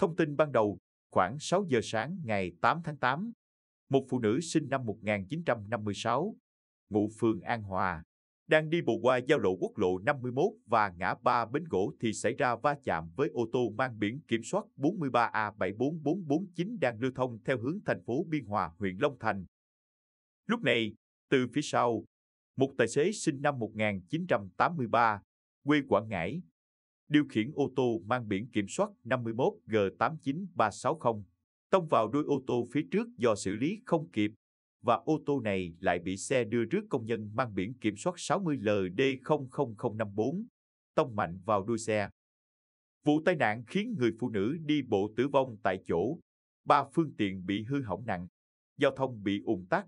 Thông tin ban đầu, khoảng 6 giờ sáng ngày 8 tháng 8, một phụ nữ sinh năm 1956, ngụ phường An Hòa, đang đi bộ qua giao lộ quốc lộ 51 và ngã ba bến gỗ thì xảy ra va chạm với ô tô mang biển kiểm soát 43A74449 đang lưu thông theo hướng thành phố Biên Hòa, huyện Long Thành. Lúc này, từ phía sau, một tài xế sinh năm 1983, quê Quảng Ngãi, điều khiển ô tô mang biển kiểm soát 51 G89360, tông vào đuôi ô tô phía trước do xử lý không kịp, và ô tô này lại bị xe đưa rước công nhân mang biển kiểm soát 60LD00054, tông mạnh vào đuôi xe. Vụ tai nạn khiến người phụ nữ đi bộ tử vong tại chỗ, ba phương tiện bị hư hỏng nặng, giao thông bị ùn tắc.